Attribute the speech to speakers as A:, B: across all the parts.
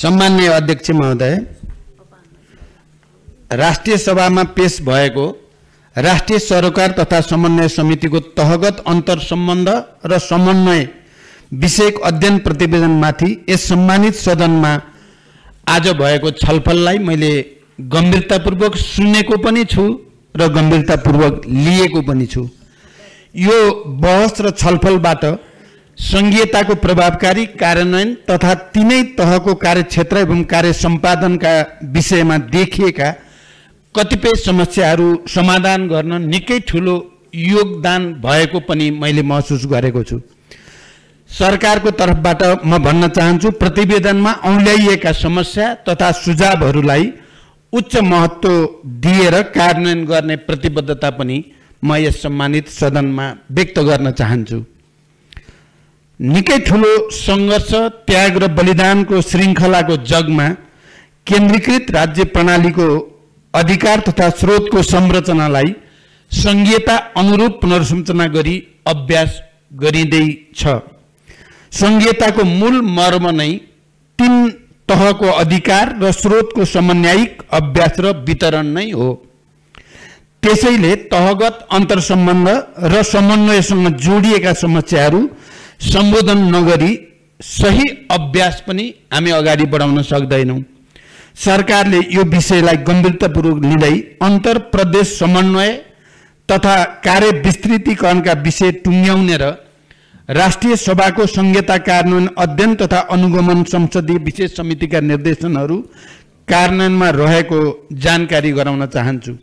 A: सम्मान्य अध्यक्ष महोदय राष्ट्रिय सभामा पेश भएको राष्ट्रिय सरकार तथा समन्वय समितिको तहगत अन्तर सम्बन्ध र समन्वय विषयक अध्ययन प्रतिवेदनमाथि यस सम्मानित सदनमा आज भएको छलफललाई मैले गम्भीरतापूर्वक सुनेको पनि छु र गम्भीरतापूर्वक लिएको पनि छु यो बहस र छलफलबाट सङ्घीयताको प्रभावकारी कार्यान्वयन तथा तिनै तहको कार्यक्षेत्र एवं कार्य सम्पादनका विषयमा देखिएका कतिपय समस्याहरू समाधान गर्न निकै ठुलो योगदान भएको पनि मैले महसुस गरेको छु सरकारको तर्फबाट म भन्न चाहन्छु प्रतिवेदनमा औल्याइएका समस्या तथा सुझावहरूलाई उच्च महत्त्व दिएर कार्यान्वयन गर्ने प्रतिबद्धता पनि म यस सम्मानित सदनमा व्यक्त गर्न चाहन्छु निकै ठुलो सङ्घर्ष त्याग र बलिदानको श्रृङ्खलाको जगमा केन्द्रीकृत राज्य प्रणालीको अधिकार तथा स्रोतको संरचनालाई सङ्घीयता अनुरूप पुनर्संरचना गरी अभ्यास गरिँदैछ सङ्घीयताको मूल मर्म नै तिन तहको अधिकार र स्रोतको समन्यायिक अभ्यास र वितरण नै हो त्यसैले तहगत अन्तर्सम्बन्ध र समन्वयसँग जोडिएका समस्याहरू सम्बोधन नगरी सही अभ्यास पनि हामी अगाडि बढाउन सक्दैनौँ सरकारले यो विषयलाई गम्भीरतापूर्वक लिँदै अन्तर प्रदेश समन्वय तथा कार्य विस्तृतीकरणका विषय टुङ्ग्याउने र राष्ट्रिय सभाको संहिता कार्यान्वयन अध्ययन तथा अनुगमन संसदीय विशेष समितिका निर्देशनहरू कार्यान्वयनमा रहेको जानकारी गराउन चाहन्छु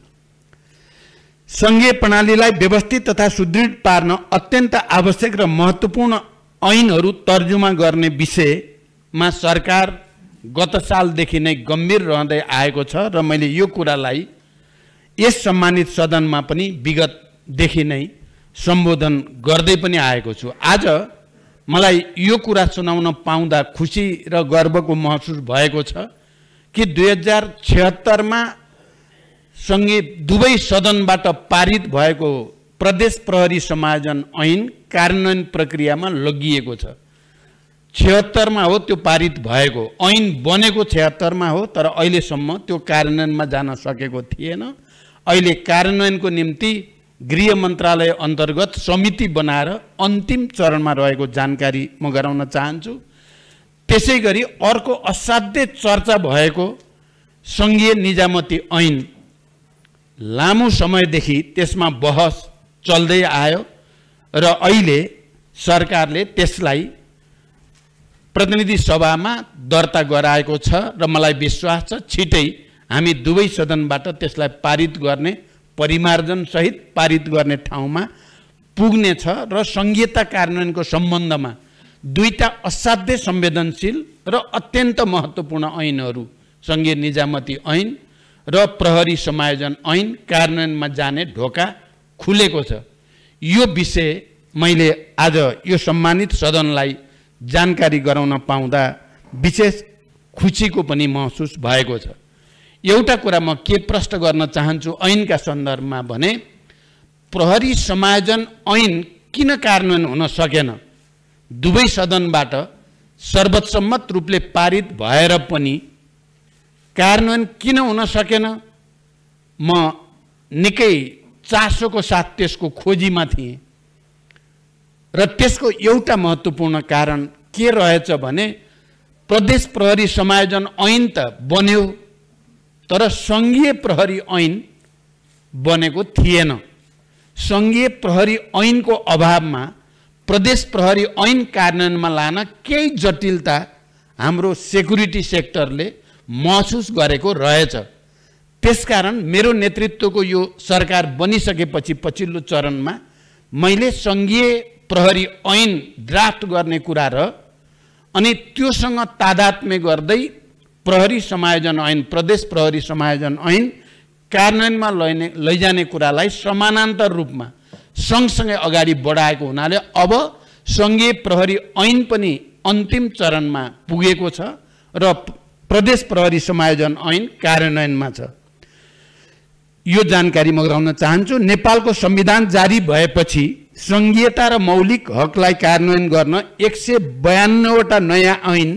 A: सङ्घीय प्रणालीलाई व्यवस्थित तथा सुदृढ पार्न अत्यन्त आवश्यक र महत्त्वपूर्ण ऐनहरू तर्जुमा गर्ने विषयमा सरकार गत सालदेखि नै गम्भीर रहँदै आएको छ र मैले यो कुरालाई यस सम्मानित सदनमा पनि विगतदेखि नै सम्बोधन गर्दै पनि आएको छु आज मलाई यो कुरा सुनाउन पाउँदा खुसी र गर्वको महसुस भएको छ कि दुई हजार छिहत्तरमा सँगै दुवै सदनबाट पारित भएको प्रदेश प्रहरी समायोजन ऐन कार्यान्वयन प्रक्रियामा लगिएको छ छिहत्तरमा हो त्यो पारित भएको ऐन बनेको छिहत्तरमा हो तर अहिलेसम्म त्यो कार्यान्वयनमा जान सकेको थिएन अहिले कार्यान्वयनको निम्ति गृह मन्त्रालय अन्तर्गत समिति बनाएर अन्तिम चरणमा रहेको जानकारी म गराउन चाहन्छु त्यसै गरी अर्को असाध्य चर्चा भएको सङ्घीय निजामती ऐन लामो समयदेखि त्यसमा बहस चल्दै आयो र अहिले सरकारले त्यसलाई प्रतिनिधि सभामा दर्ता गराएको छ र मलाई विश्वास छ छिटै हामी दुवै सदनबाट त्यसलाई पारित गर्ने परिमार्जनसहित पारित गर्ने ठाउँमा पुग्ने छ र सङ्घीयता कार्यान्वयनको सम्बन्धमा दुईवटा असाध्यै संवेदनशील र अत्यन्त महत्त्वपूर्ण ऐनहरू सङ्घीय निजामती ऐन र प्रहरी समायोजन ऐन कार्यान्वयनमा जाने ढोका खुलेको छ यो विषय मैले आज यो सम्मानित सदनलाई जानकारी गराउन पाउँदा विशेष खुसीको पनि महसुस भएको छ एउटा कुरा म के प्रश्न गर्न चाहन्छु ऐनका सन्दर्भमा भने प्रहरी समायोजन ऐन किन कार्यान्वयन हुन सकेन दुवै सदनबाट सर्वसम्मत रूपले पारित भएर पनि कार्यान्वयन किन हुन सकेन म निकै चासोको साथ त्यसको खोजीमा थिएँ र त्यसको एउटा महत्त्वपूर्ण कारण के रहेछ भने प्रदेश प्रहरी समायोजन ऐन त बन्यो तर सङ्घीय प्रहरी ऐन बनेको थिएन सङ्घीय प्रहरी ऐनको अभावमा प्रदेश प्रहरी ऐन कार्यान्वयनमा लान केही जटिलता हाम्रो सेक्युरिटी सेक्टरले महसुस गरेको रहेछ त्यसकारण मेरो नेतृत्वको यो सरकार बनिसकेपछि पछिल्लो चरणमा मैले सङ्घीय प्रहरी ऐन ड्राफ्ट गर्ने कुरा र अनि त्योसँग तादात्म्य गर्दै प्रहरी समायोजन ऐन प्रदेश प्रहरी समायोजन ऐन कार्यान्वयनमा लैने लैजाने कुरालाई समानान्तर रूपमा सँगसँगै अगाडि बढाएको हुनाले अब सङ्घीय प्रहरी ऐन पनि अन्तिम चरणमा पुगेको छ र प्रदेश प्रहरी समायोजन ऐन कार्यान्वयनमा छ यो जानकारी म गराउन चाहन्छु नेपालको संविधान जारी भएपछि सङ्घीयता र मौलिक हकलाई कार्यान्वयन गर्न एक सय बयानब्बेवटा नयाँ ऐन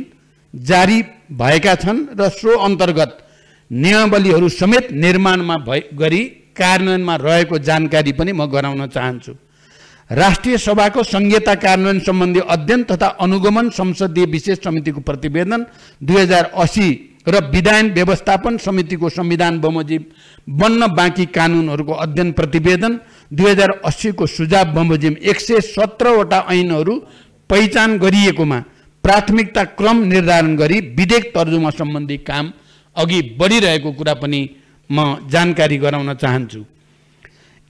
A: जारी भएका छन् र सो अन्तर्गत नियमावलीहरू समेत निर्माणमा भए गरी कार्यान्वयनमा रहेको जानकारी पनि म गराउन चाहन्छु राष्ट्रिय सभाको संहिता कार्यान्वयन सम्बन्धी अध्ययन तथा अनुगमन संसदीय विशेष समितिको प्रतिवेदन दुई हजार असी र विधान व्यवस्थापन समितिको संविधान बमोजिम बन्न बाँकी कानुनहरूको अध्ययन प्रतिवेदन दुई हजार अस्सीको सुझाव बमोजिम एक सय सत्रवटा ऐनहरू पहिचान गरिएकोमा प्राथमिकता क्रम निर्धारण गरी विधेयक तर्जुमा सम्बन्धी काम अघि बढिरहेको कुरा पनि म जानकारी गराउन चाहन्छु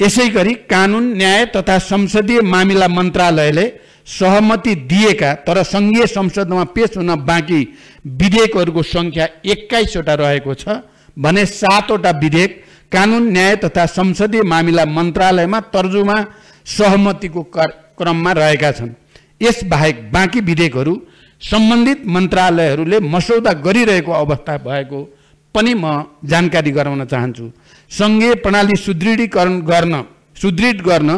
A: यसै गरी कानुन न्याय तथा संसदीय मामिला मन्त्रालयले सहमति दिएका तर सङ्घीय संसदमा पेस हुन बाँकी विधेयकहरूको सङ्ख्या एक्काइसवटा रहेको छ भने सातवटा विधेयक कानुन न्याय तथा संसदीय मामिला मन्त्रालयमा तर्जुमा सहमतिको क्रममा रहेका छन् यसबाहेक बाँकी विधेयकहरू सम्बन्धित मन्त्रालयहरूले मसौदा गरिरहेको अवस्था भएको पनि म जानकारी गराउन चाहन्छु सङ्घीय प्रणाली सुदृढीकरण गर्न सुदृढ गर्न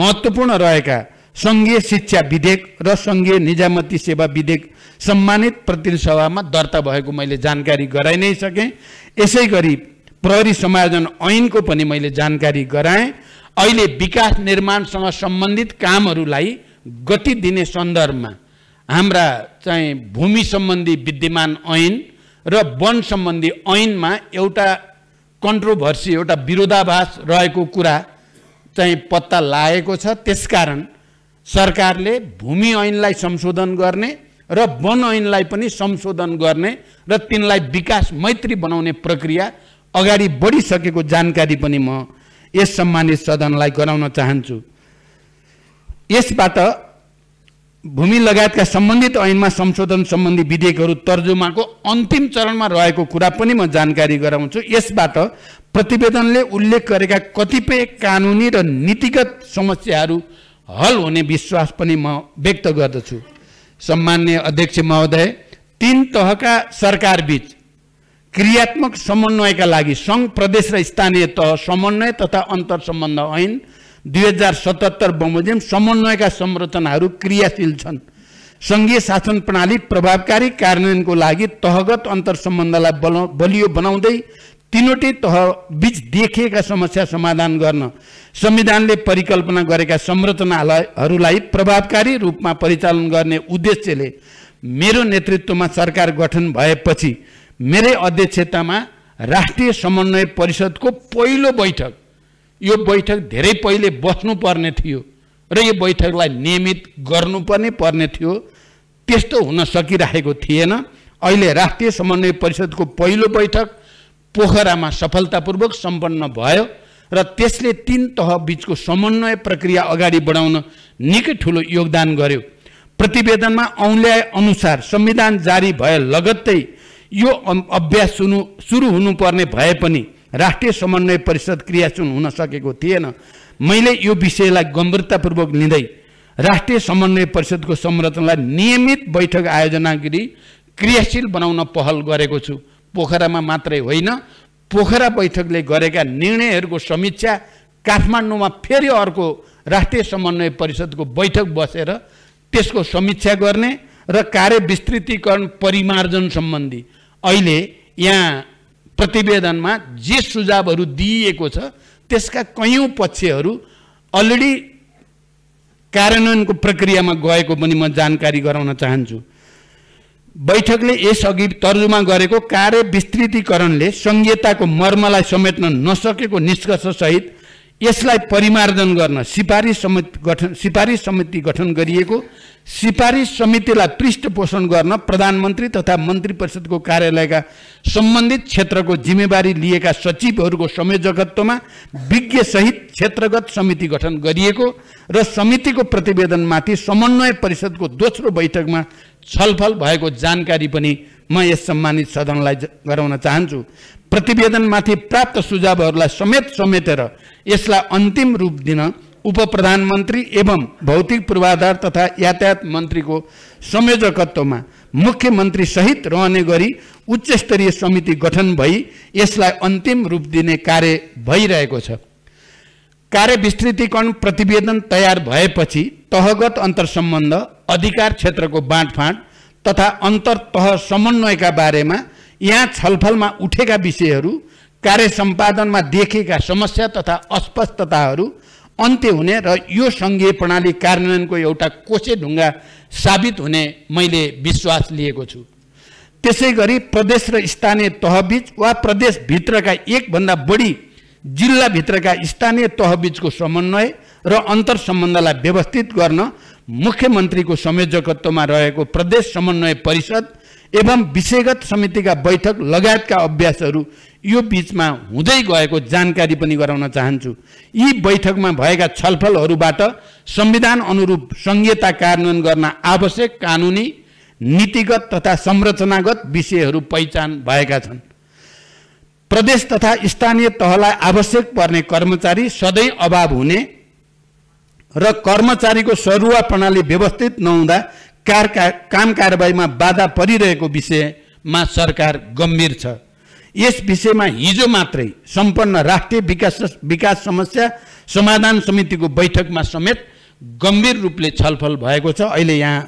A: महत्त्वपूर्ण रहेका सङ्घीय शिक्षा विधेयक र सङ्घीय निजामती सेवा विधेयक सम्मानित प्रतिनिधि सभामा दर्ता भएको मैले जानकारी गराइ नै सकेँ यसै गरी प्रहरी समायोजन ऐनको पनि मैले जानकारी गराएँ अहिले विकास निर्माणसँग सम्बन्धित कामहरूलाई गति दिने सन्दर्भमा हाम्रा चाहिँ भूमि सम्बन्धी विद्यमान ऐन र वन सम्बन्धी ऐनमा एउटा कन्ट्रोभर्सी एउटा विरोधाभास रहेको कुरा चाहिँ पत्ता लागेको छ त्यसकारण सरकारले भूमि ऐनलाई संशोधन गर्ने र वन ऐनलाई पनि संशोधन गर्ने र तिनलाई विकास मैत्री बनाउने प्रक्रिया अगाडि बढिसकेको जानकारी पनि म यस सम्मानित सदनलाई गराउन चाहन्छु यसबाट भूमि लगायतका सम्बन्धित ऐनमा संशोधन सम्बन्धी विधेयकहरू तर्जुमाको अन्तिम चरणमा रहेको कुरा पनि म जानकारी गराउँछु यसबाट प्रतिवेदनले उल्लेख गरेका कतिपय कानुनी र नीतिगत समस्याहरू हल हुने विश्वास पनि म व्यक्त गर्दछु सम्मान्य अध्यक्ष महोदय तिन तहका सरकारबीच क्रियात्मक समन्वयका लागि सङ्घ प्रदेश र स्थानीय तह समन्वय तथा अन्तर सम्बन्ध ऐन दुई हजार सतहत्तर बमोजिम समन्वयका संरचनाहरू क्रियाशील छन् सङ्घीय शासन प्रणाली प्रभावकारी कार्यान्वयनको लागि तहगत अन्तर सम्बन्धलाई बल बलियो बनाउँदै तिनवटै तहबीच देखिएका समस्या समाधान गर्न संविधानले परिकल्पना गरेका संरचनाहरूलाई प्रभावकारी रूपमा परिचालन गर्ने उद्देश्यले मेरो नेतृत्वमा सरकार गठन भएपछि मेरै अध्यक्षतामा राष्ट्रिय समन्वय परिषदको पहिलो बैठक यो बैठक धेरै पहिले बस्नुपर्ने थियो र यो बैठकलाई नियमित गर्नु पनि पर्ने थियो त्यस्तो हुन सकिरहेको थिएन अहिले राष्ट्रिय समन्वय परिषदको पहिलो बैठक पोखरामा सफलतापूर्वक सम्पन्न भयो र त्यसले तिन तह बिचको समन्वय प्रक्रिया अगाडि बढाउन निकै ठुलो योगदान गर्यो प्रतिवेदनमा औल्याए अनुसार संविधान जारी भए लगत्तै यो अभ्यास सुरु हुनुपर्ने भए पनि राष्ट्रिय समन्वय परिषद क्रियाशील हुन सकेको थिएन मैले यो विषयलाई गम्भीरतापूर्वक लिँदै राष्ट्रिय समन्वय परिषदको संरचनालाई नियमित बैठक आयोजना गरी क्रियाशील बनाउन पहल गरेको छु पोखरामा मात्रै होइन पोखरा बैठकले गरेका निर्णयहरूको समीक्षा काठमाडौँमा फेरि अर्को राष्ट्रिय समन्वय परिषदको बैठक बसेर त्यसको समीक्षा गर्ने र कार्य विस्तृतिकरण परिमार्जन सम्बन्धी अहिले यहाँ प्रतिवेदनमा जे सुझावहरू दिइएको छ त्यसका कयौँ पक्षहरू अलरेडी कार्यान्वयनको प्रक्रियामा गएको पनि म जानकारी गराउन चाहन्छु बैठकले यसअघि तर्जुमा गरेको कार्य विस्तृतिकरणले संहिताको मर्मलाई समेट्न नसकेको निष्कर्षसहित यसलाई परिमार्जन गर्न सिफारिस समिति गठन सिफारिस समिति गठन गरिएको सिफारिस समितिलाई पृष्ठपोषण गर्न प्रधानमन्त्री तथा मन्त्री परिषदको कार्यालयका सम्बन्धित क्षेत्रको जिम्मेवारी लिएका सचिवहरूको संयोजकत्वमा विज्ञसहित क्षेत्रगत समिति गठन गरिएको र समितिको प्रतिवेदनमाथि समन्वय परिषदको दोस्रो बैठकमा छलफल भएको जानकारी पनि म यस सम्मानित सदनलाई गराउन चाहन्छु प्रतिवेदनमाथि प्राप्त सुझावहरूलाई समेत समेटेर यसलाई अन्तिम रूप दिन उप प्रधानमन्त्री एवं भौतिक पूर्वाधार तथा यातायात मन्त्रीको संयोजकत्वमा मुख्यमन्त्री सहित रहने गरी उच्च स्तरीय समिति गठन भई यसलाई अन्तिम रूप दिने कार्य भइरहेको छ कार्य विस्तृतिकरण प्रतिवेदन तयार भएपछि तहगत अन्तरसम्बन्ध अधिकार क्षेत्रको बाँडफाँड तथा अन्तर तह समन्वयका बारेमा यहाँ छलफलमा उठेका विषयहरू कार्य सम्पादनमा देखेका समस्या तथा अस्पष्टताहरू अन्त्य हुने र यो सङ्घीय प्रणाली कार्यान्वयनको एउटा कोसे ढुङ्गा साबित हुने मैले विश्वास लिएको छु त्यसै गरी प्रदेश र स्थानीय तहबीच वा प्रदेशभित्रका एकभन्दा बढी जिल्लाभित्रका स्थानीय तहबीचको समन्वय र अन्तर सम्बन्धलाई व्यवस्थित गर्न मुख्यमन्त्रीको संयोजकत्वमा रहेको प्रदेश समन्वय परिषद एवं विषयगत समितिका बैठक लगायतका अभ्यासहरू यो बिचमा हुँदै गएको जानकारी पनि गराउन चाहन्छु यी बैठकमा भएका छलफलहरूबाट संविधान अनुरूप संहिता कार्यान्वयन गर्न आवश्यक कानुनी नीतिगत तथा संरचनागत विषयहरू पहिचान भएका छन् प्रदेश तथा स्थानीय तहलाई आवश्यक पर्ने कर्मचारी सधैँ अभाव हुने र कर्मचारीको सरुवा प्रणाली व्यवस्थित नहुँदा कार काम कारवाहीमा बाधा परिरहेको विषयमा सरकार गम्भीर छ यस विषयमा हिजो मात्रै सम्पन्न राष्ट्रिय विकास विकास समस्या समाधान समितिको बैठकमा समेत गम्भीर रूपले छलफल भएको छ अहिले यहाँ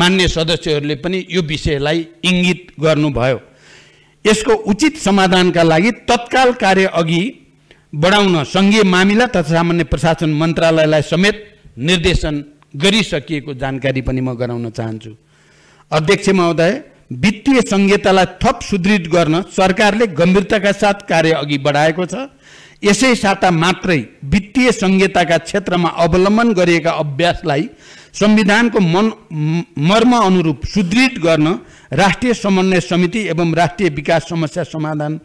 A: मान्य सदस्यहरूले पनि यो विषयलाई इङ्गित गर्नुभयो यसको उचित समाधानका लागि तत्काल कार्य अघि बढाउन सङ्घीय मामिला तथा सामान्य प्रशासन मन्त्रालयलाई समेत निर्देशन गरिसकिएको जानकारी पनि म गराउन चाहन्छु अध्यक्ष महोदय वित्तीय संहितालाई थप सुदृढ गर्न सरकारले गम्भीरताका साथ कार्य अघि बढाएको छ यसै साता मात्रै वित्तीय संहिताका क्षेत्रमा अवलम्बन गरिएका अभ्यासलाई संविधानको मन मर्म अनुरूप सुदृढ गर्न राष्ट्रिय समन्वय समिति एवं राष्ट्रिय विकास समस्या समाधान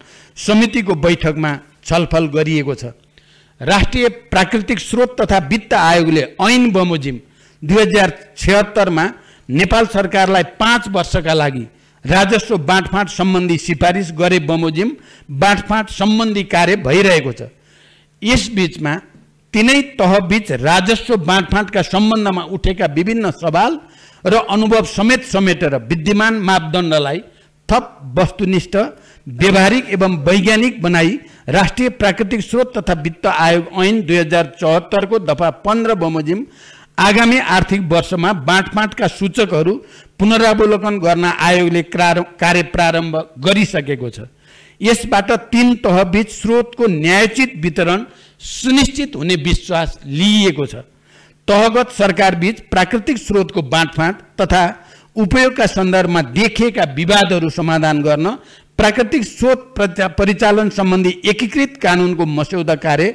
A: समितिको बैठकमा छलफल गरिएको छ राष्ट्रिय प्राकृतिक स्रोत तथा वित्त आयोगले ऐन बमोजिम दुई हजार छत्तरमा नेपाल सरकारलाई पाँच वर्षका लागि राजस्व बाँडफाँट सम्बन्धी सिफारिस गरे बमोजिम बाँडफाँट सम्बन्धी कार्य भइरहेको छ यसबिचमा तिनै तहबीच राजस्व बाँडफाँटका सम्बन्धमा उठेका विभिन्न सवाल र अनुभव समेत समेटेर विद्यमान मापदण्डलाई थप वस्तुनिष्ठ व्यवहारिक एवं वैज्ञानिक बनाई राष्ट्रिय प्राकृतिक स्रोत तथा वित्त आयोग ऐन दुई हजार चौहत्तरको दफा पन्ध्र बमोजिम आगामी आर्थिक वर्षमा बाँडफाँटका सूचकहरू पुनरावलोकन गर्न आयोगले कार्य प्रारम्भ गरिसकेको छ यसबाट तिन तहबीच स्रोतको न्यायोचित वितरण सुनिश्चित हुने विश्वास लिइएको छ तहगत सरकारबीच प्राकृतिक स्रोतको बाँडफाँट तथा उपयोगका सन्दर्भमा देखिएका विवादहरू समाधान गर्न प्राकृतिक स्रोत परिचालन सम्बन्धी एकीकृत कानुनको मस्यौदा कार्य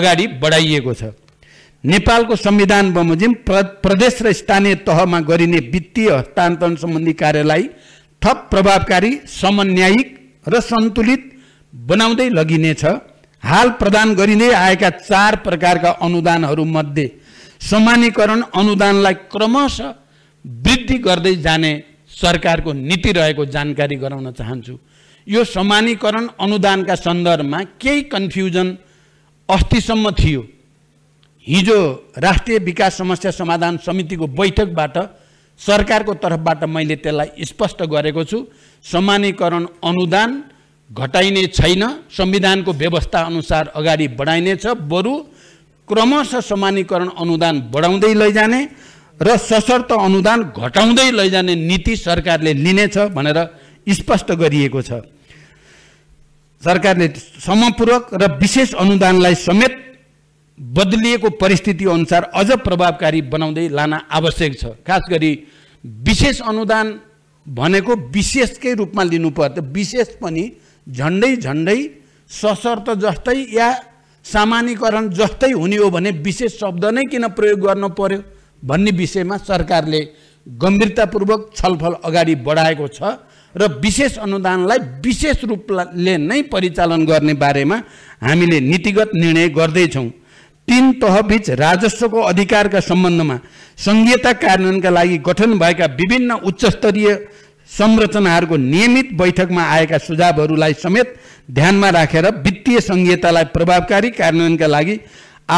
A: अगाडि बढाइएको छ नेपालको संविधान बमोजिम प्र प्रदेश र स्थानीय तहमा गरिने वित्तीय हस्तान्तरण सम्बन्धी कार्यलाई थप प्रभावकारी समन्यायिक र सन्तुलित बनाउँदै लगिनेछ हाल प्रदान गरिँदै आएका चार प्रकारका अनुदानहरूमध्ये समानीकरण अनुदानलाई क्रमशः वृद्धि गर्दै जाने सरकारको नीति रहेको जानकारी गराउन चाहन्छु यो समानीकरण अनुदानका सन्दर्भमा केही कन्फ्युजन अस्तिसम्म थियो हिजो राष्ट्रिय विकास समस्या समाधान समितिको बैठकबाट सरकारको तर्फबाट मैले त्यसलाई स्पष्ट गरेको छु समानीकरण अनुदान घटाइने छैन संविधानको व्यवस्था अनुसार अगाडि बढाइनेछ बरु क्रमशः समानीकरण अनुदान बढाउँदै लैजाने र सशर्त अनुदान घटाउँदै लैजाने नीति सरकारले लिनेछ भनेर स्पष्ट गरिएको छ सरकारले समपूर्वक र विशेष अनुदानलाई समेत बदलिएको परिस्थिति अनुसार अझ प्रभावकारी बनाउँदै लान आवश्यक छ खास गरी विशेष अनुदान भनेको विशेषकै रूपमा लिनु पर्थ्यो विशेष पनि झन्डै झन्डै सशर्त जस्तै या सामान्यकरण जस्तै हुने हो भने विशेष शब्द नै किन प्रयोग गर्न पर्यो भन्ने विषयमा सरकारले गम्भीरतापूर्वक छलफल अगाडि बढाएको छ र विशेष अनुदानलाई विशेष रूपले नै परिचालन गर्ने बारेमा हामीले नीतिगत निर्णय गर्दैछौँ तीन तहबीच राजस्वको अधिकारका सम्बन्धमा सङ्घीयता कार्यान्वयनका लागि गठन भएका विभिन्न उच्चस्तरीय संरचनाहरूको नियमित बैठकमा आएका सुझावहरूलाई समेत ध्यानमा राखेर वित्तीय सङ्घीयतालाई प्रभावकारी कार्यान्वयनका लागि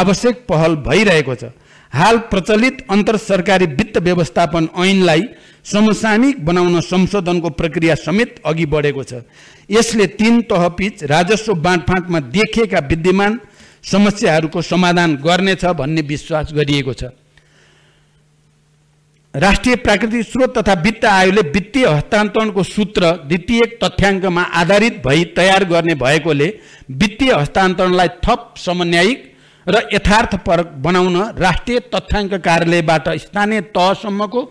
A: आवश्यक पहल भइरहेको छ हाल प्रचलित अन्तर सरकारी वित्त व्यवस्थापन ऐनलाई समसामयिक बनाउन संशोधनको प्रक्रिया समेत अघि बढेको छ यसले तीन तहबीच राजस्व बाँडफाँटमा देखिएका विद्यमान समस्याहरूको समाधान गर्नेछ भन्ने विश्वास गरिएको छ राष्ट्रिय प्राकृतिक स्रोत तथा वित्त आयोगले वित्तीय हस्तान्तरणको सूत्र द्वितीय तथ्याङ्कमा आधारित भई तयार गर्ने भएकोले वित्तीय हस्तान्तरणलाई थप समन्यायिक र यथार्थपरक बनाउन राष्ट्रिय तथ्याङ्क कार्यालयबाट स्थानीय तहसम्मको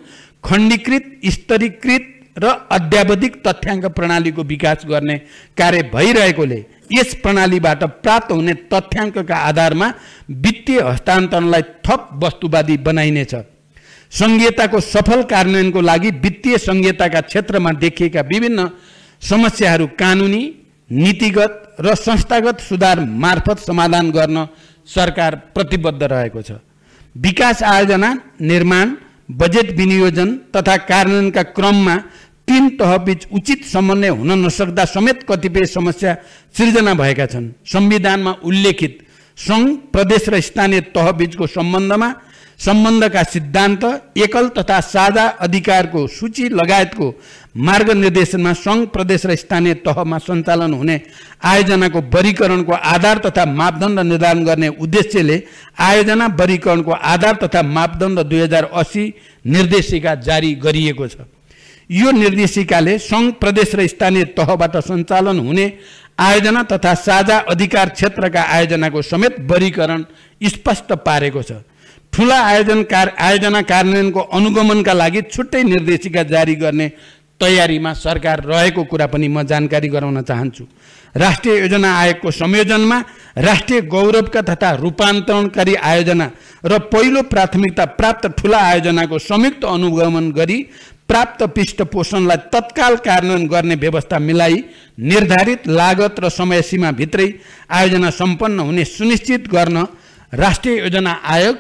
A: खण्डीकृत स्तरीकृत र अध्यावधिक तथ्याङ्क प्रणालीको विकास गर्ने कार्य भइरहेकोले यस प्रणालीबाट प्राप्त हुने तथ्याङ्कका आधारमा वित्तीय हस्तान्तरणलाई थप वस्तुवादी बनाइनेछ सङ्घीयताको सफल कार्यान्वयनको लागि वित्तीय सङ्घीयताका क्षेत्रमा देखिएका विभिन्न समस्याहरू कानुनी नीतिगत र संस्थागत सुधार मार्फत समाधान गर्न सरकार प्रतिबद्ध रहेको छ विकास आयोजना निर्माण बजेट विनियोजन तथा कार्यान्वयनका क्रममा तीन तहबीच उचित समन्वय हुन नसक्दा समेत कतिपय समस्या सिर्जना भएका छन् संविधानमा उल्लेखित सङ्घ प्रदेश र स्थानीय तहबीचको सम्बन्धमा सम्बन्धका सिद्धान्त एकल तथा साझा अधिकारको सूची लगायतको मार्गनिर्देशनमा सङ्घ प्रदेश र स्थानीय तहमा सञ्चालन हुने आयोजनाको वर्गीकरणको आधार तथा मापदण्ड निर्धारण गर्ने उद्देश्यले आयोजना वर्गीकरणको आधार तथा मापदण्ड दुई हजार असी निर्देशिका जारी गरिएको छ यो निर्देशिकाले सङ्घ प्रदेश र स्थानीय तहबाट सञ्चालन हुने आयोजना तथा साझा अधिकार क्षेत्रका आयोजनाको समेत वर्गीकरण स्पष्ट पारेको छ ठुला आयोजन कार आयोजना कार्यान्वयनको अनुगमनका लागि छुट्टै निर्देशिका जारी गर्ने तयारीमा सरकार रहेको कुरा पनि म जानकारी गराउन चाहन्छु राष्ट्रिय योजना आयोगको संयोजनमा राष्ट्रिय गौरवका तथा रूपान्तरणकारी आयोजना र पहिलो प्राथमिकता प्राप्त ठुला आयोजनाको संयुक्त अनुगमन गरी प्राप्त पोषणलाई तत्काल कार्यान्वयन गर्ने व्यवस्था मिलाई निर्धारित लागत र समय सीमाभित्रै आयोजना सम्पन्न हुने सुनिश्चित गर्न राष्ट्रिय योजना आयोग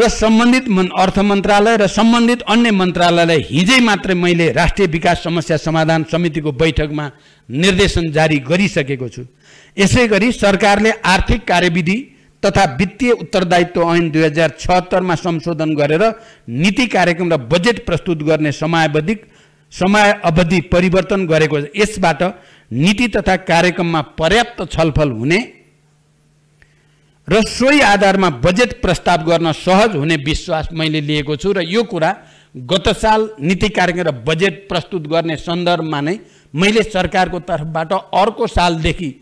A: र सम्बन्धित मन अर्थ मन्त्रालय र सम्बन्धित अन्य मन्त्रालयलाई हिजै मात्रै मैले राष्ट्रिय विकास समस्या समाधान समितिको बैठकमा निर्देशन जारी गरिसकेको छु यसै गरी सरकारले आर्थिक कार्यविधि तथा वित्तीय उत्तरदायित्व ऐन दुई हजार छहत्तरमा संशोधन गरेर नीति कार्यक्रम र बजेट प्रस्तुत गर्ने समयावधिक समय अवधि परिवर्तन गरेको यसबाट नीति तथा कार्यक्रममा पर्याप्त छलफल हुने र सोही आधारमा बजेट प्रस्ताव गर्न सहज हुने विश्वास मैले लिएको छु र यो कुरा गत साल नीति कार्यक्रम र बजेट प्रस्तुत गर्ने सन्दर्भमा नै मैले सरकारको तर्फबाट अर्को सालदेखि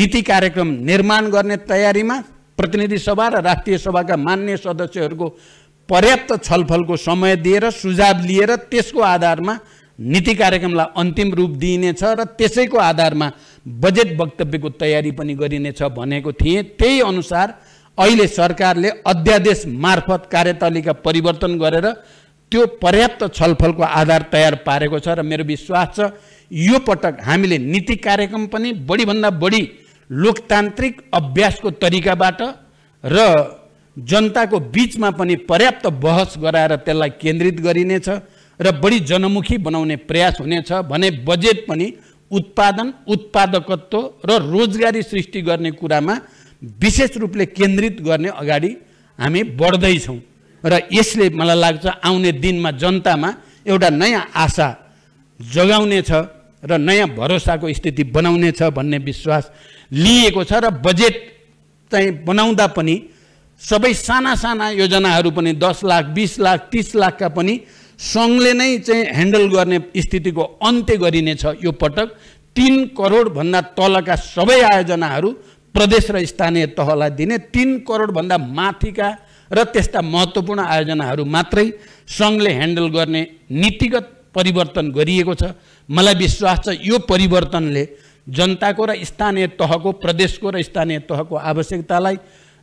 A: नीति कार्यक्रम निर्माण गर्ने तयारीमा प्रतिनिधि सभा र राष्ट्रिय सभाका मान्य सदस्यहरूको पर्याप्त छलफलको समय दिएर सुझाव लिएर त्यसको आधारमा नीति कार्यक्रमलाई अन्तिम रूप दिइनेछ र त्यसैको आधारमा बजेट वक्तव्यको तयारी पनि गरिनेछ भनेको थिएँ त्यही अनुसार अहिले सरकारले अध्यादेश मार्फत कार्यतालिका परिवर्तन गरेर त्यो पर्याप्त छलफलको आधार तयार पारेको छ र मेरो विश्वास छ यो पटक हामीले नीति कार्यक्रम पनि बढीभन्दा बढी लोकतान्त्रिक अभ्यासको तरिकाबाट र जनताको बिचमा पनि पर्याप्त बहस गराएर त्यसलाई केन्द्रित गरिनेछ र बढी जनमुखी बनाउने प्रयास हुनेछ भने बजेट पनि उत्पादन उत्पादकत्व र रोजगारी सृष्टि गर्ने कुरामा विशेष रूपले केन्द्रित गर्ने अगाडि हामी बढ्दैछौँ र यसले मलाई लाग्छ आउने दिनमा जनतामा एउटा नयाँ आशा जगाउनेछ र नयाँ भरोसाको स्थिति बनाउनेछ भन्ने विश्वास लिएको छ र बजेट चाहिँ बनाउँदा पनि सबै साना साना योजनाहरू पनि दस लाख बिस लाख तिस लाखका पनि सङ्घले नै चाहिँ ह्यान्डल गर्ने स्थितिको अन्त्य गरिनेछ यो पटक तिन करोडभन्दा तलका सबै आयोजनाहरू प्रदेश र स्थानीय तहलाई दिने तिन करोडभन्दा माथिका र त्यस्ता महत्त्वपूर्ण आयोजनाहरू मात्रै सङ्घले ह्यान्डल गर्ने नीतिगत परिवर्तन गरिएको छ मलाई विश्वास छ यो परिवर्तनले जनताको र स्थानीय तहको प्रदेशको र स्थानीय तहको आवश्यकतालाई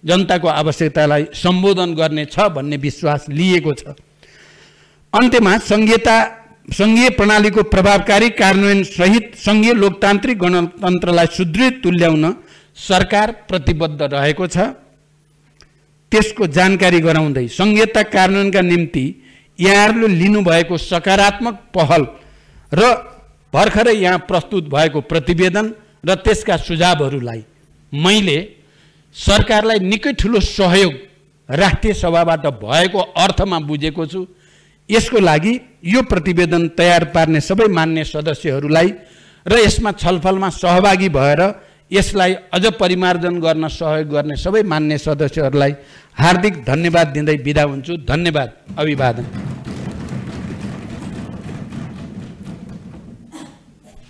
A: जनताको आवश्यकतालाई सम्बोधन गर्नेछ भन्ने विश्वास लिएको छ अन्त्यमा सङ्घीयता सङ्घीय प्रणालीको प्रभावकारी कार्यान्वयन सहित सङ्घीय लोकतान्त्रिक गणतन्त्रलाई सुदृढ तुल्याउन सरकार प्रतिबद्ध रहेको छ त्यसको जानकारी गराउँदै सङ्घीयता कार्यान्वयनका निम्ति यहाँहरूले लिनुभएको सकारात्मक पहल र भर्खरै यहाँ प्रस्तुत भएको प्रतिवेदन र त्यसका सुझावहरूलाई मैले सरकारलाई निकै ठुलो सहयोग राष्ट्रिय सभाबाट भएको अर्थमा बुझेको छु यसको लागि यो प्रतिवेदन तयार पार्ने सबै मान्य सदस्यहरूलाई र यसमा छलफलमा सहभागी भएर यसलाई अझ परिमार्जन गर्न सहयोग गर्ने सबै मान्य सदस्यहरूलाई हार्दिक धन्यवाद दिँदै बिदा हुन्छु धन्यवाद अभिवादन